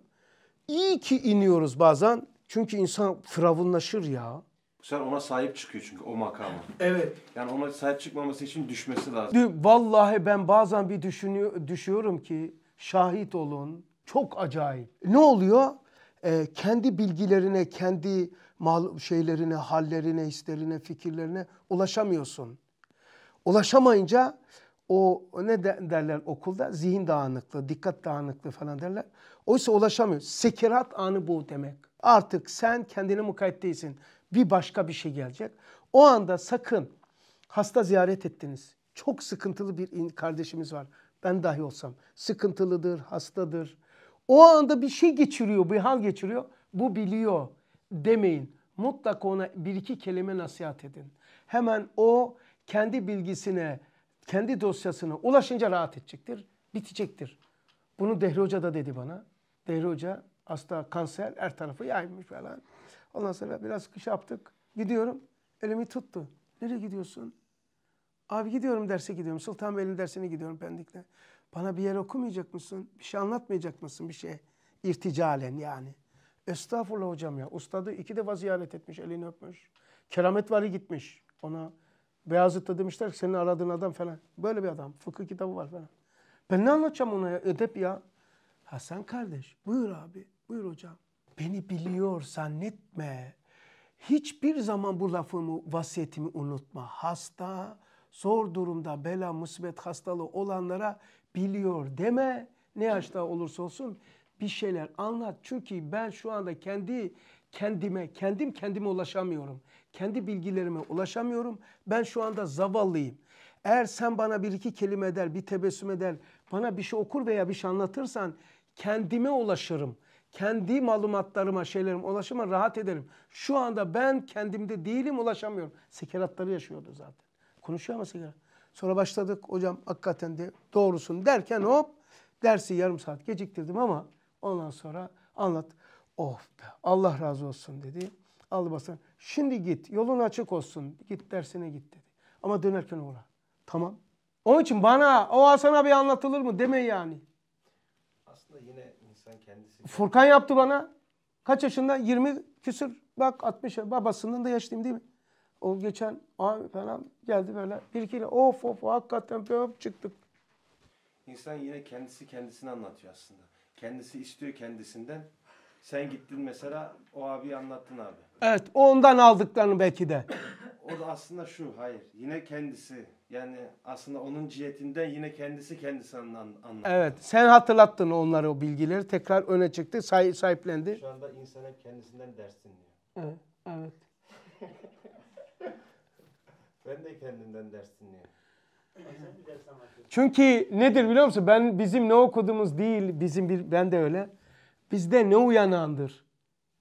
İyi ki iniyoruz bazen. Çünkü insan firavunlaşır ya. Sen ona sahip çıkıyor çünkü o makama. Evet. Yani ona sahip çıkmaması için düşmesi lazım. Vallahi ben bazen bir düşünüyor, düşüyorum ki şahit olun. Çok acayip. Ne oluyor? Ee, kendi bilgilerine, kendi mal şeylerine, hallerine, hislerine, fikirlerine ulaşamıyorsun ulaşamayınca o ne derler okulda? Zihin dağınıklığı, dikkat dağınıklığı falan derler. Oysa ulaşamıyor. Sekirat anı bu demek. Artık sen kendini mukayyet değilsin. Bir başka bir şey gelecek. O anda sakın hasta ziyaret ettiniz. Çok sıkıntılı bir kardeşimiz var. Ben dahi olsam. Sıkıntılıdır, hastadır. O anda bir şey geçiriyor, bir hal geçiriyor. Bu biliyor demeyin. Mutlaka ona bir iki kelime nasihat edin. Hemen o kendi bilgisine, kendi dosyasına ulaşınca rahat edecektir, bitecektir. Bunu Dehri Hoca da dedi bana. Dehri Hoca hasta kanser her tarafı yaymış falan. Ondan sonra biraz kış yaptık. Gidiyorum. Elimi tuttu. Nereye gidiyorsun? Abi gidiyorum derse gidiyorum. Sultan Bey'in dersine gidiyorum Pendik'te. Bana bir yer okumayacak mısın? Bir şey anlatmayacak mısın? Bir şey irticalen yani. Estağfurullah hocam ya. Ustadı iki defa ziyaret etmiş, elini öpmüş. Keramet Vali gitmiş ona. Beyazıt'ta demişler ki senin aradığın adam falan. Böyle bir adam. Fıkıh kitabı var falan. Ben ne anlatacağım ona ya? Edep ya. Hasan kardeş buyur abi. Buyur hocam. Beni biliyor zannetme. Hiçbir zaman bu lafımı, vasiyetimi unutma. Hasta, zor durumda bela, musibet, hastalığı olanlara biliyor deme. Ne yaşta olursa olsun bir şeyler anlat. Çünkü ben şu anda kendi kendime, kendim kendime ulaşamıyorum. Kendi bilgilerime ulaşamıyorum. Ben şu anda zavallıyım. Eğer sen bana bir iki kelime der, bir tebessüm eder, bana bir şey okur veya bir şey anlatırsan kendime ulaşırım. Kendi malumatlarıma, şeylerim ulaşıma rahat ederim. Şu anda ben kendimde değilim, ulaşamıyorum. Sekeratları yaşıyordu zaten. Konuşuyor ama sekerat. Sonra başladık hocam hakikaten de doğrusun derken hop dersi yarım saat geciktirdim ama ondan sonra anlat. Oh be Allah razı olsun dedi. Aldı basan. Şimdi git yolun açık olsun. Git dersine git dedi. Ama dönerken uğra. Tamam. Onun için bana o Hasan abi anlatılır mı deme yani. Aslında yine insan kendisi... Furkan yaptı bana. Kaç yaşında? 20 küsür. Bak 60 babasının da yaşlıyım değil mi? O geçen abi falan geldi böyle. Bir iki of of hakikaten böyle çıktık. İnsan yine kendisi kendisini anlatıyor aslında. Kendisi istiyor kendisinden. Sen gittin mesela o abi anlattın abi. Evet ondan aldıklarını belki de. O da aslında şu hayır yine kendisi yani aslında onun cihetinden yine kendisi kendisinden anlattı. Evet sen hatırlattın onları o bilgileri tekrar öne çıktı say sahiplendi. Şu anda insana kendisinden ders dinliyor. Evet. evet. ben de kendimden ders dinliyorum. Çünkü nedir biliyor musun? Ben bizim ne okuduğumuz değil, bizim bir ben de öyle. Bizde ne uyanandır?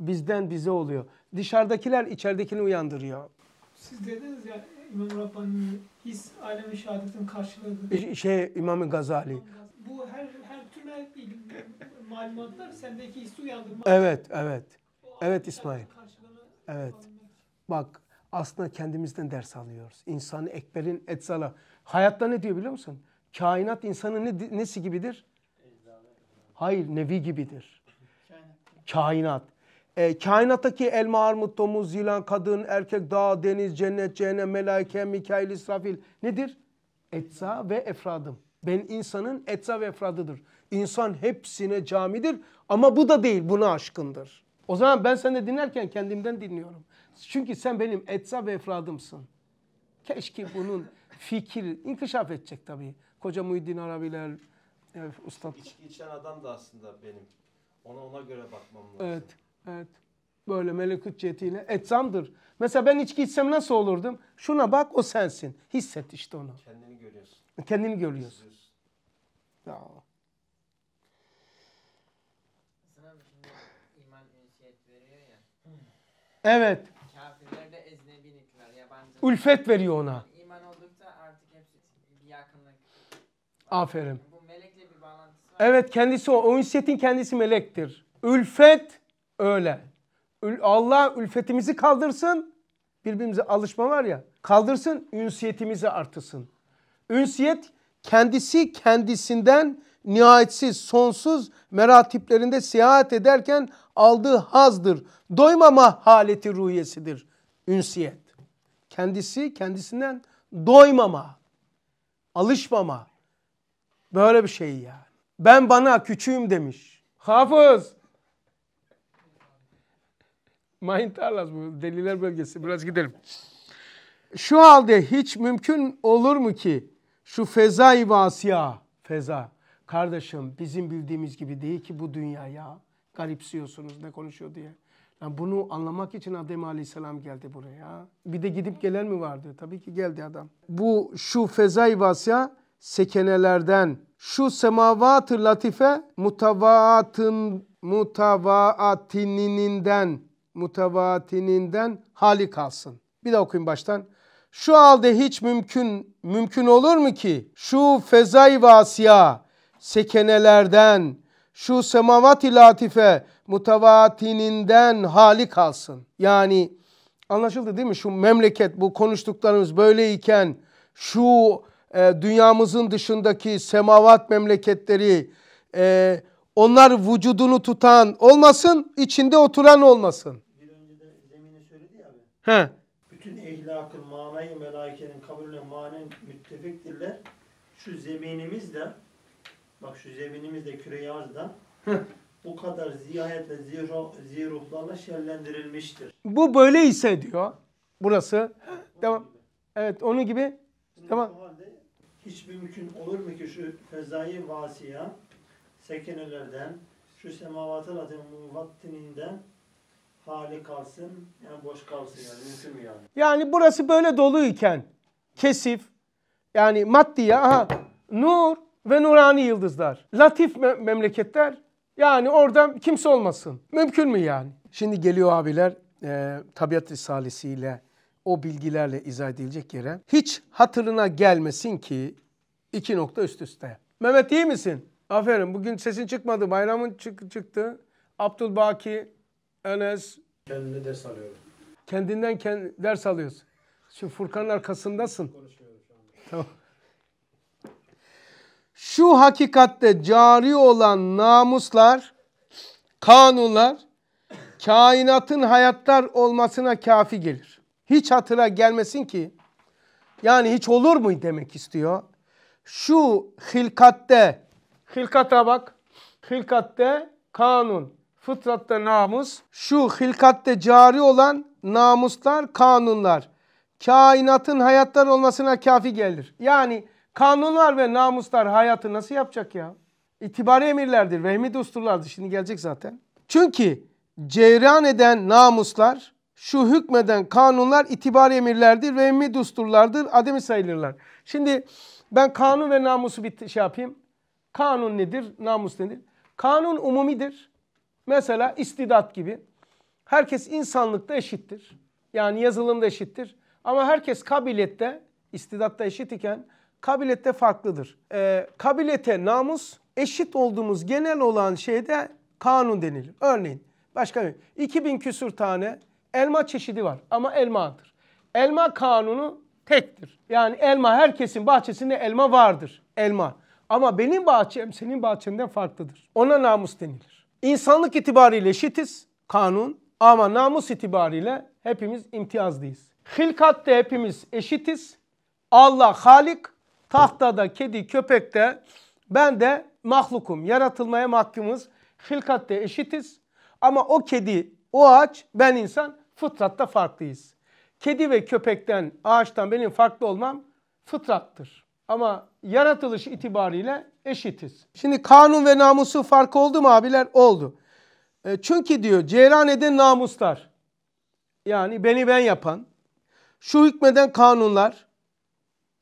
Bizden bize oluyor. Dışarıdakiler içeridekini uyandırıyor. Siz dediniz ya İmam Rabbani his alemi şehadetin karşılığıdır. Şey İmam Gazali. Bu her her türlü malumatlar sendeki hissi uyandırma. Evet, evet. Evet İsmail. Evet. Bak aslında kendimizden ders alıyoruz. İnsanı ekberin etzala. Hayatta ne diyor biliyor musun? Kainat insanın ne, nesi gibidir? Hayır nevi gibidir kainat. E, kainattaki elma, armut, domuz, yılan, kadın, erkek, dağ, deniz, cennet, cehennem, melaike, Mikail, İsrafil nedir? Etsa ve efradım. Ben insanın etsa ve efradıdır. İnsan hepsine camidir ama bu da değil buna aşkındır. O zaman ben seni dinlerken kendimden dinliyorum. Çünkü sen benim etsa ve efradımsın. Keşke bunun fikir inkişaf edecek tabii. Koca Muhiddin Arabiler, evet, Üstad. İç, içen adam da aslında benim ona ona göre bakmam lazım. Evet, evet. Böyle melekut cihetiyle etzamdır. Mesela ben içki içsem nasıl olurdum? Şuna bak o sensin. Hisset işte onu. Kendini görüyorsun. Kendini görüyorsun. Ya. Evet. Kafirler eznebilikler, yabancı. Ülfet veriyor ona. İman oldukça artık hepsi bir yakınlık. Aferin. Bu melekle bir bağlantısı Evet kendisi o. ünsiyetin kendisi melektir. Ülfet öyle. Allah ülfetimizi kaldırsın. Birbirimize alışma var ya. Kaldırsın ünsiyetimizi artırsın. Ünsiyet kendisi kendisinden nihayetsiz, sonsuz meratiplerinde seyahat ederken aldığı hazdır. Doymama haleti ruhiyesidir ünsiyet. Kendisi kendisinden doymama, alışmama. Böyle bir şey ya. Ben bana küçüğüm demiş. Hafız. Mayın tarlası bu. Deliler bölgesi. Biraz gidelim. Şu halde hiç mümkün olur mu ki şu fezai vasiya, feza. Kardeşim bizim bildiğimiz gibi değil ki bu dünya ya. Garipsiyorsunuz ne konuşuyor diye. Yani bunu anlamak için Adem Aleyhisselam geldi buraya. Bir de gidip gelen mi vardı? Tabii ki geldi adam. Bu şu fezai vasya sekenelerden şu semavat-ı latife mutavaatın mutavaatininden mutavaatininden hali kalsın. Bir de okuyayım baştan. Şu halde hiç mümkün mümkün olur mu ki şu fezai vasya sekenelerden şu semavat-ı latife mutavaatininden hali kalsın. Yani anlaşıldı değil mi? Şu memleket bu konuştuklarımız böyleyken şu e, dünyamızın dışındaki semavat memleketleri e, onlar vücudunu tutan olmasın, içinde oturan olmasın. Bir önce de söyledi ya abi. He. Bütün ehlakın, manayı, melaikenin kabulüne manen müttefiktirler. Şu zeminimiz de, bak şu zeminimiz de küre da bu kadar ziru ziruhlarla şerlendirilmiştir. Bu böyleyse diyor. Burası. Devam. Evet, onun gibi. Tamam hiç mümkün olur mu ki şu fezai vasiya sekenelerden, şu semavatın adın muvattininden hali kalsın, yani boş kalsın yani mümkün mü yani? Yani burası böyle doluyken kesif, yani maddi ya aha nur ve nurani yıldızlar. Latif me memleketler yani orada kimse olmasın. Mümkün mü yani? Şimdi geliyor abiler e, tabiat risalesiyle o bilgilerle izah edilecek yere hiç hatırına gelmesin ki iki nokta üst üste. Mehmet iyi misin? Aferin bugün sesin çıkmadı bayramın çık çıktı. Abdülbaki, Enes. Kendine ders alıyorum. Kendinden kend ders alıyorsun. Şu Furkan'ın arkasındasın. şu Şu hakikatte cari olan namuslar, kanunlar kainatın hayatlar olmasına kafi gelir. Hiç hatıra gelmesin ki yani hiç olur mu demek istiyor. Şu hilkatte, hilkata bak. Hilkatte kanun, fıtratta namus. Şu hilkatte cari olan namuslar, kanunlar. Kainatın hayatlar olmasına kafi gelir. Yani kanunlar ve namuslar hayatı nasıl yapacak ya? İtibari emirlerdir, vehmi dusturlardır. Şimdi gelecek zaten. Çünkü ceyran eden namuslar şu hükmeden kanunlar itibari emirlerdir ve emmi dusturlardır. Ademi sayılırlar. Şimdi ben kanun ve namusu bir şey yapayım. Kanun nedir? Namus nedir? Kanun umumidir. Mesela istidat gibi. Herkes insanlıkta eşittir. Yani yazılımda eşittir. Ama herkes kabiliyette, istidatta eşit iken kabiliyette farklıdır. Ee, kabiliyete namus eşit olduğumuz genel olan şeyde kanun denilir. Örneğin başka bir 2000 küsür tane Elma çeşidi var ama elmadır. Elma kanunu tektir. Yani elma herkesin bahçesinde elma vardır. Elma. Ama benim bahçem senin bahçenden farklıdır. Ona namus denilir. İnsanlık itibariyle eşitiz kanun ama namus itibariyle hepimiz imtiyazlıyız. Hilkatte hepimiz eşitiz. Allah Halik, tahtada kedi köpekte ben de mahlukum, yaratılmaya mahkumuz. Hilkatte eşitiz. Ama o kedi, o ağaç, ben insan Fıtratta farklıyız. Kedi ve köpekten, ağaçtan benim farklı olmam fıtrattır. Ama yaratılış itibariyle eşitiz. Şimdi kanun ve namusu fark oldu mu abiler? Oldu. E, çünkü diyor ceyran eden namuslar. Yani beni ben yapan. Şu hükmeden kanunlar.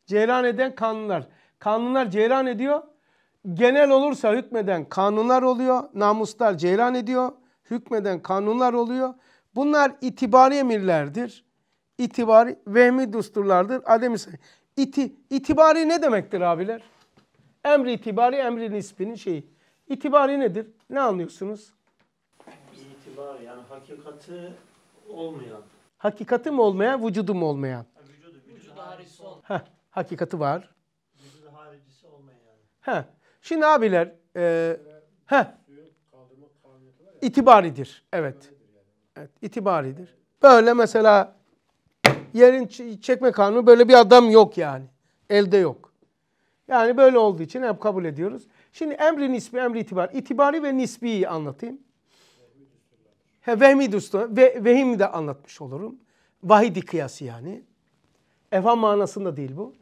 Ceyran eden kanunlar. Kanunlar ceyran ediyor. Genel olursa hükmeden kanunlar oluyor. Namuslar ceyran ediyor. Hükmeden kanunlar oluyor. Bunlar itibari emirlerdir. İtibari vehmi dusturlardır. Adem İti, itibari ne demektir abiler? Emri itibari, emri nispinin şeyi. İtibari nedir? Ne anlıyorsunuz? İtibari yani hakikati olmayan. Hakikati mi olmayan, vücudu mu olmayan? Ha, vücudu, vücudu, vücudu haricisi olmayan. Heh, hakikati var. Vücudu haricisi olmayan yani. Heh. Şimdi abiler, e, heh, itibaridir. Evet. Evet, itibaridir. Böyle mesela yerin çekme kanunu böyle bir adam yok yani. Elde yok. Yani böyle olduğu için hep kabul ediyoruz. Şimdi emri nisbi, emri itibar. İtibari ve nisbiyi anlatayım. He, vehmi düstur, ve, vehim de anlatmış olurum. Vahidi kıyası yani. Efham manasında değil bu.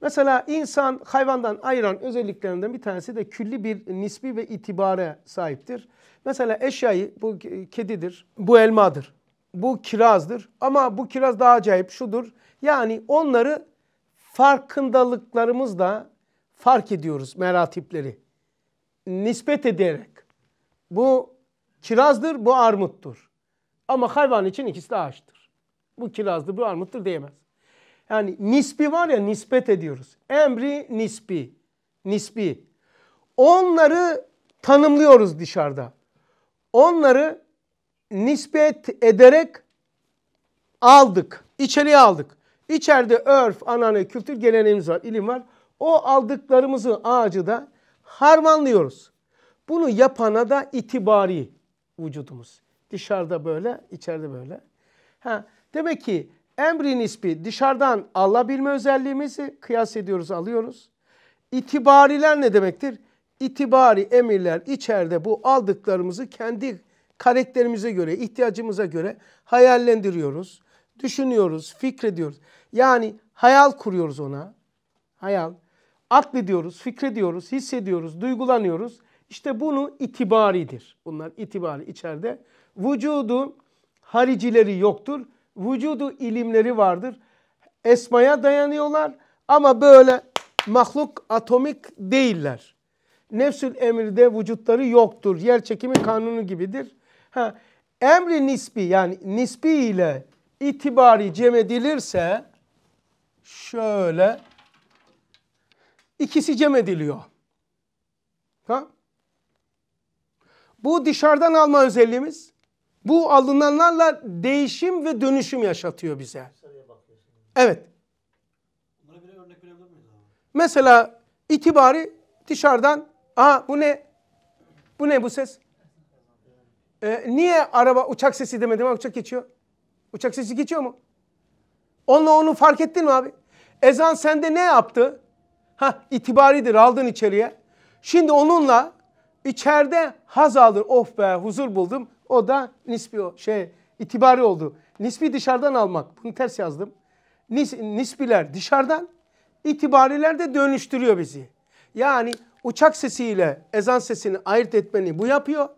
Mesela insan hayvandan ayıran özelliklerinden bir tanesi de külli bir nisbi ve itibare sahiptir. Mesela eşyayı bu kedidir, bu elmadır, bu kirazdır ama bu kiraz daha acayip şudur. Yani onları farkındalıklarımızla fark ediyoruz meratipleri. Nispet ederek bu kirazdır, bu armuttur. Ama hayvan için ikisi de ağaçtır. Bu kirazdır, bu armuttur diyemez. Yani nispi var ya nispet ediyoruz. Emri nispi, nispi. Onları tanımlıyoruz dışarıda. Onları nispet ederek aldık. İçeriye aldık. İçeride örf, anane, kültür, geleneğimiz var, ilim var. O aldıklarımızı ağacı da harmanlıyoruz. Bunu yapana da itibari vücudumuz. Dışarıda böyle, içeride böyle. Ha, demek ki emri nispi dışarıdan alabilme özelliğimizi kıyas ediyoruz, alıyoruz. İtibariler ne demektir? itibari emirler içeride bu aldıklarımızı kendi karakterimize göre, ihtiyacımıza göre hayallendiriyoruz, düşünüyoruz, fikrediyoruz. Yani hayal kuruyoruz ona. Hayal. Aklediyoruz, fikrediyoruz, hissediyoruz, duygulanıyoruz. İşte bunu itibaridir. Bunlar itibari içeride. Vücudu haricileri yoktur. Vücudu ilimleri vardır. Esmaya dayanıyorlar ama böyle mahluk atomik değiller nefsül emirde vücutları yoktur. Yer çekimi kanunu gibidir. Ha, emri nisbi yani nisbi ile itibari cem edilirse şöyle ikisi cem ediliyor. Ha? Bu dışarıdan alma özelliğimiz. Bu alınanlarla değişim ve dönüşüm yaşatıyor bize. Evet. Mesela itibari dışarıdan Aa bu ne? Bu ne bu ses? Ee, niye araba uçak sesi demedim uçak geçiyor. Uçak sesi geçiyor mu? Onunla onu fark ettin mi abi? Ezan sende ne yaptı? Ha itibaridir aldın içeriye. Şimdi onunla içeride haz aldın. Of oh be huzur buldum. O da nispi o şey itibari oldu. Nispi dışarıdan almak. Bunu ters yazdım. Nis, nispiler dışarıdan, itibariler de dönüştürüyor bizi. Yani uçak sesiyle ezan sesini ayırt etmeni bu yapıyor.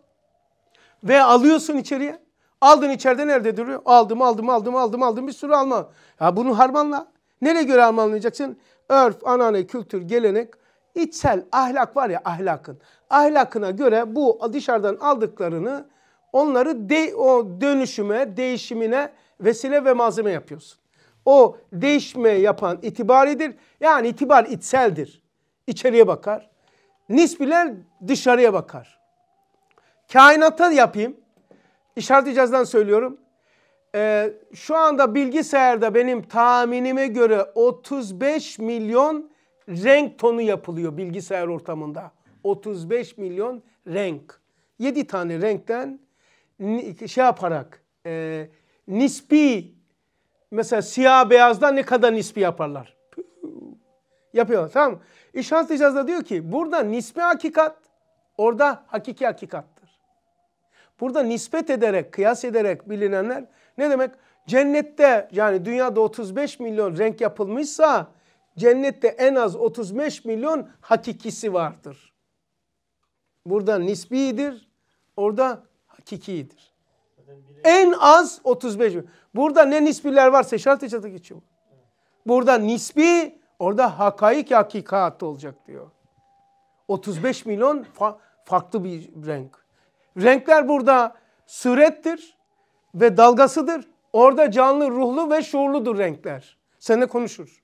Ve alıyorsun içeriye. Aldın içeride nerede duruyor? Aldım, aldım, aldım, aldım, aldım bir sürü alma. Ya bunu harmanla. Nereye göre harmanlayacaksın? Örf, anane, kültür, gelenek, içsel ahlak var ya ahlakın. Ahlakına göre bu dışarıdan aldıklarını onları de, o dönüşüme, değişimine vesile ve malzeme yapıyorsun. O değişme yapan itibaridir. Yani itibar içseldir. İçeriye bakar. Nisbiler dışarıya bakar. Kainata yapayım. İşaret icazdan söylüyorum. Ee, şu anda bilgisayarda benim tahminime göre 35 milyon renk tonu yapılıyor bilgisayar ortamında. 35 milyon renk. 7 tane renkten şey yaparak e, nispi mesela siyah beyazdan ne kadar nispi yaparlar? Yapıyorlar tamam mı? İşaret icazda diyor ki burada nispi hakikat orada hakiki hakikattır. Burada nispet ederek, kıyas ederek bilinenler ne demek? Cennette yani dünyada 35 milyon renk yapılmışsa cennette en az 35 milyon hakikisi vardır. Burada nisbidir, orada hakikidir. En az 35 milyon. Burada ne nisbiler varsa işaret içinde geçiyor. Burada nispi. Orada hakaik hakikat olacak diyor. 35 milyon fa farklı bir renk. Renkler burada surettir ve dalgasıdır. Orada canlı, ruhlu ve şuurludur renkler. Seninle konuşur.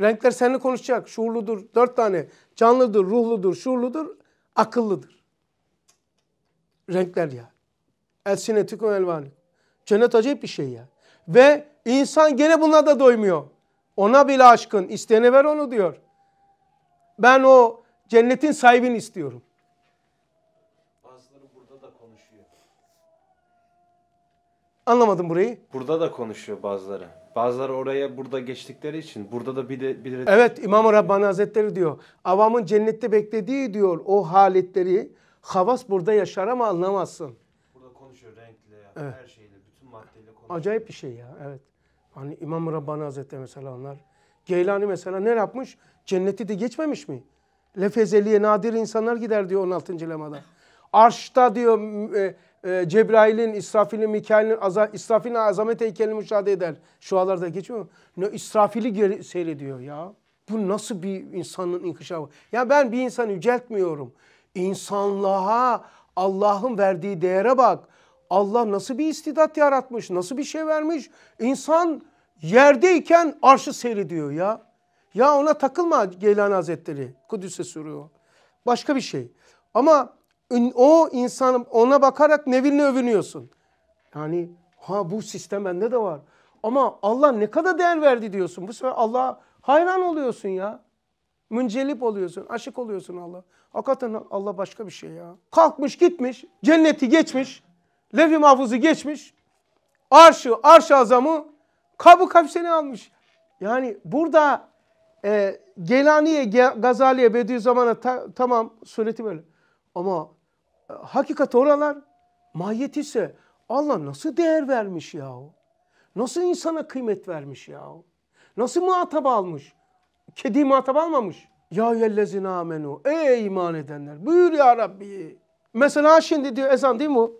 Renkler seninle konuşacak. Şuurludur. Dört tane. Canlıdır, ruhludur, şuurludur, akıllıdır. Renkler ya. Elsinetüküm elvani. Cennet acayip bir şey ya. Ve İnsan gene buna da doymuyor. Ona bile aşkın. İsteyene ver onu diyor. Ben o cennetin sahibini istiyorum. Bazıları burada da konuşuyor. Anlamadım burayı. Burada da konuşuyor bazıları. Bazıları oraya burada geçtikleri için burada da bir de bir de... Evet İmam-ı Rabbani Hazretleri diyor. Avamın cennette beklediği diyor o haletleri havas burada yaşar ama anlamazsın. Burada konuşuyor renkle, evet. her şeyle, bütün maddeyle konuşuyor. Acayip bir şey ya evet. Hani İmam Rabbani Hazretleri mesela onlar. Geylani mesela ne yapmış? Cenneti de geçmemiş mi? Lefezeliye nadir insanlar gider diyor 16. lemada. Arşta diyor e, e, Cebrail'in, İsrafil'in, Mikail'in, aza, İsrafil'in azamet heykelini müşahede eder. Şualarda geçmiyor mu? Ne, İsrafil'i seyrediyor ya. Bu nasıl bir insanın inkişafı? Ya ben bir insanı yüceltmiyorum. İnsanlığa Allah'ın verdiği değere bak. Allah nasıl bir istidat yaratmış, nasıl bir şey vermiş. İnsan Yerdeyken arşı seyrediyor ya. Ya ona takılma Geylani Hazretleri. Kudüs'e sürüyor. Başka bir şey. Ama o insan ona bakarak nevinle övünüyorsun. Yani ha bu sistem bende de var. Ama Allah ne kadar değer verdi diyorsun. Bu sefer Allah hayran oluyorsun ya. Müncelip oluyorsun, aşık oluyorsun Allah. Hakikaten Allah başka bir şey ya. Kalkmış gitmiş, cenneti geçmiş, levh-i mahfuzu geçmiş. Arşı, arş azamı Kabu kapseni almış. Yani burada e, Gelani'ye, Gazali'ye, Bediüzzaman'a ta, tamam sureti böyle. Ama e, hakikat oralar mahiyet ise Allah nasıl değer vermiş yahu? Nasıl insana kıymet vermiş yahu? Nasıl muhatap almış? Kedi muhatap almamış. Ya yellezine amenu. Ey iman edenler. Buyur ya Rabbi. Mesela şimdi diyor ezan değil mi o?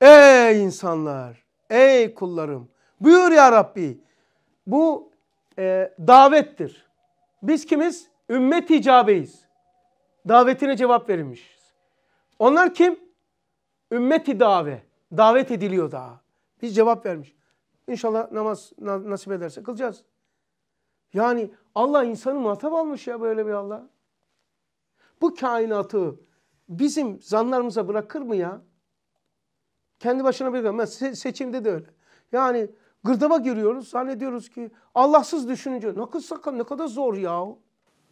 Ey insanlar. Ey kullarım buyur ya Rabbi. Bu e, davettir. Biz kimiz? Ümmet icabeyiz. Davetine cevap verilmişiz. Onlar kim? Ümmeti dave. Davet ediliyor daha. Biz cevap vermiş. İnşallah namaz na nasip ederse kılacağız. Yani Allah insanı muhatap almış ya böyle bir Allah. Bu kainatı bizim zanlarımıza bırakır mı ya? Kendi başına bir ama se seçimde de öyle. Yani gırdaba giriyoruz. Zannediyoruz ki Allahsız düşünce ne kadar sakın ne kadar zor ya.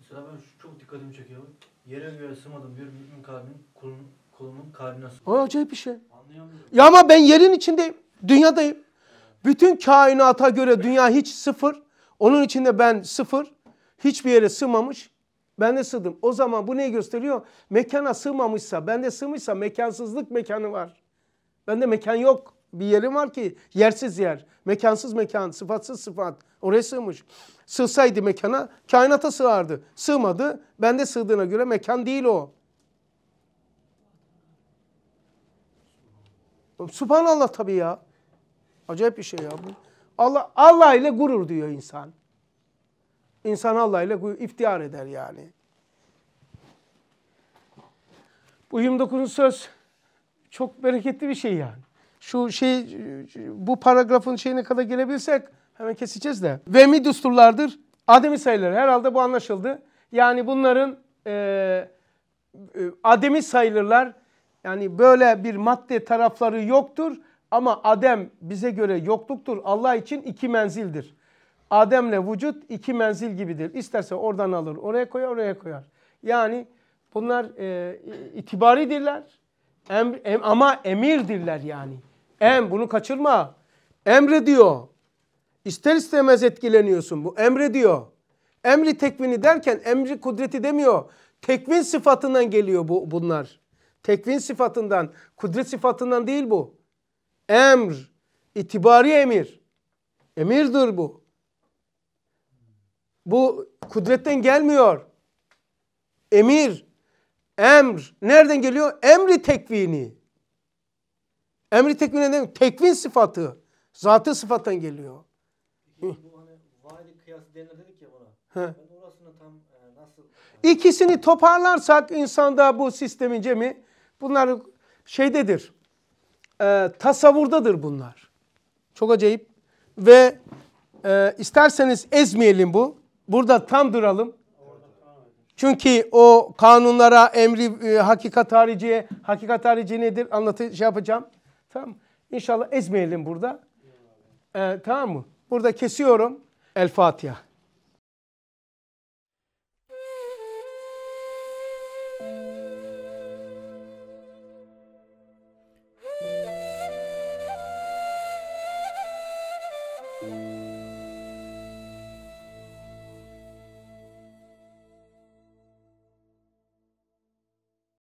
Mesela ben çok dikkatimi çekiyorum. Yere göğe sığmadım bir mümin kalbinin kulun, kulumun kalbine sığmadım. Acayip bir şey. Anlayamıyorum. Ya ama ben yerin içindeyim. Dünyadayım. Bütün kainata göre dünya hiç sıfır. Onun içinde ben sıfır. Hiçbir yere sığmamış. Ben de sığdım. O zaman bu neyi gösteriyor? Mekana sığmamışsa, ben de sığmışsa mekansızlık mekanı var. Bende mekan yok. Bir yerim var ki yersiz yer. Mekansız mekan, sıfatsız sıfat. Oraya sığmış. Sığsaydı mekana kainata sığardı. Sığmadı. Bende sığdığına göre mekan değil o. Subhanallah tabii ya. Acayip bir şey ya bu. Allah, Allah ile gurur diyor insan. İnsan Allah ile iftihar eder yani. Bu 29. söz çok bereketli bir şey yani. Şu şey bu paragrafın şeyine kadar gelebilsek hemen keseceğiz de. Ve mi düsturlardır? Ademi sayılır. Herhalde bu anlaşıldı. Yani bunların e, e, ademi sayılırlar. Yani böyle bir madde tarafları yoktur. Ama adem bize göre yokluktur. Allah için iki menzildir. Ademle vücut iki menzil gibidir. İsterse oradan alır, oraya koyar, oraya koyar. Yani bunlar e, itibaridirler Em, em, ama emirdirler yani. Em bunu kaçırma. Emre diyor. İster istemez etkileniyorsun bu. Emre diyor. Emri tekvini derken emri kudreti demiyor. Tekvin sıfatından geliyor bu bunlar. Tekvin sıfatından, kudret sıfatından değil bu. Emr, itibari emir. Emirdir bu. Bu kudretten gelmiyor. Emir, Emr. Nereden geliyor? Emri tekvini. Emri tekvini ne Tekvin sıfatı. Zatı sıfattan geliyor. Bu hani vali kıyası denir dedik ya buna. He. Ben tam e, nasıl... İkisini toparlarsak insanda bu sistemin cemi bunlar şeydedir. E, tasavvurdadır bunlar. Çok acayip. Ve e, isterseniz ezmeyelim bu. Burada tam duralım. Çünkü o kanunlara, emri, e, hakikat hariciye, hakikat harici nedir anlatı şey yapacağım. Tamam İnşallah ezmeyelim burada. Ee, tamam mı? Burada kesiyorum. El Fatiha.